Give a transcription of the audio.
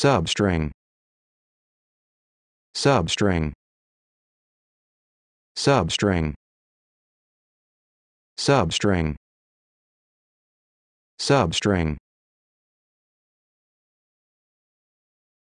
substring substring substring substring substring